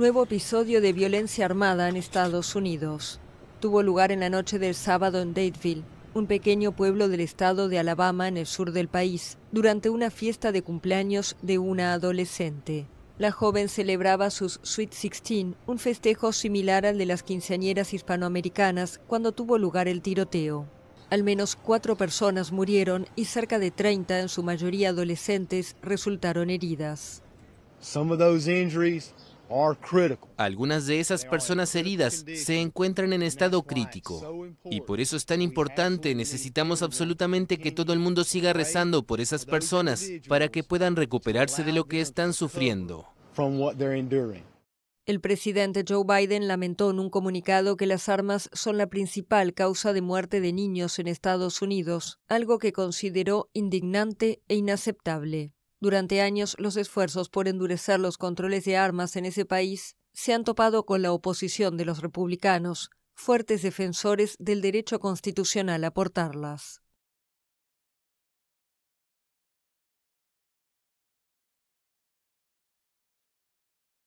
Nuevo episodio de violencia armada en Estados Unidos. Tuvo lugar en la noche del sábado en Dadeville, un pequeño pueblo del estado de Alabama en el sur del país, durante una fiesta de cumpleaños de una adolescente. La joven celebraba sus Sweet Sixteen, un festejo similar al de las quinceañeras hispanoamericanas cuando tuvo lugar el tiroteo. Al menos cuatro personas murieron y cerca de 30, en su mayoría adolescentes, resultaron heridas. Algunas de esas personas heridas se encuentran en estado crítico y por eso es tan importante, necesitamos absolutamente que todo el mundo siga rezando por esas personas para que puedan recuperarse de lo que están sufriendo. El presidente Joe Biden lamentó en un comunicado que las armas son la principal causa de muerte de niños en Estados Unidos, algo que consideró indignante e inaceptable. Durante años, los esfuerzos por endurecer los controles de armas en ese país se han topado con la oposición de los republicanos, fuertes defensores del derecho constitucional a portarlas.